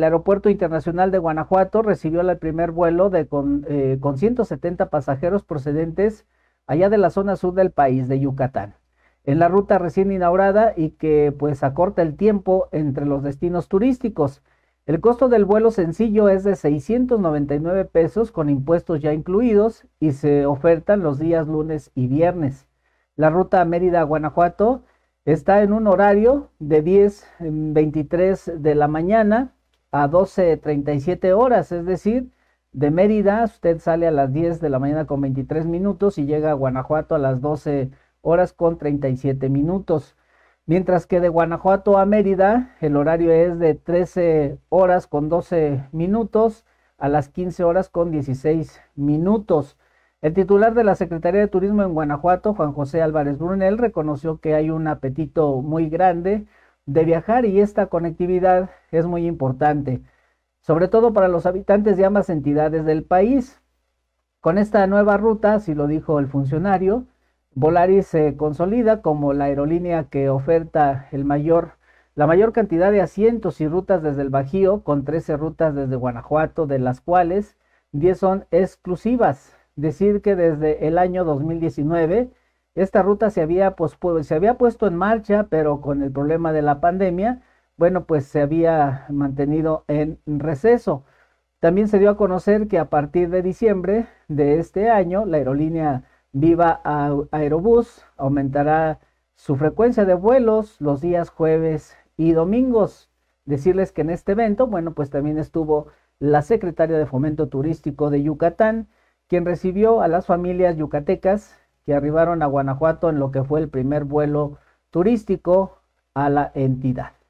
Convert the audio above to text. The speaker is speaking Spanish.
El Aeropuerto Internacional de Guanajuato recibió el primer vuelo de con, 170 eh, pasajeros procedentes allá de la zona sur del país, de Yucatán, en la ruta recién inaugurada y que pues acorta el tiempo entre los destinos turísticos. El costo del vuelo sencillo es de 699 pesos con impuestos ya incluidos y se ofertan los días lunes y viernes. La ruta Mérida-Guanajuato está en un horario de 10.23 de la mañana a 12.37 horas, es decir, de Mérida usted sale a las 10 de la mañana con 23 minutos y llega a Guanajuato a las 12 horas con 37 minutos. Mientras que de Guanajuato a Mérida el horario es de 13 horas con 12 minutos a las 15 horas con 16 minutos. El titular de la Secretaría de Turismo en Guanajuato, Juan José Álvarez Brunel, reconoció que hay un apetito muy grande de viajar y esta conectividad es muy importante, sobre todo para los habitantes de ambas entidades del país. Con esta nueva ruta, si lo dijo el funcionario, Volaris se consolida como la aerolínea que oferta el mayor, la mayor cantidad de asientos y rutas desde el Bajío, con 13 rutas desde Guanajuato, de las cuales 10 son exclusivas. Decir que desde el año 2019 esta ruta se había, se había puesto en marcha, pero con el problema de la pandemia, bueno, pues se había mantenido en receso. También se dio a conocer que a partir de diciembre de este año, la aerolínea Viva Aerobús aumentará su frecuencia de vuelos los días jueves y domingos. Decirles que en este evento, bueno, pues también estuvo la secretaria de Fomento Turístico de Yucatán, quien recibió a las familias yucatecas que arribaron a Guanajuato en lo que fue el primer vuelo turístico a la entidad.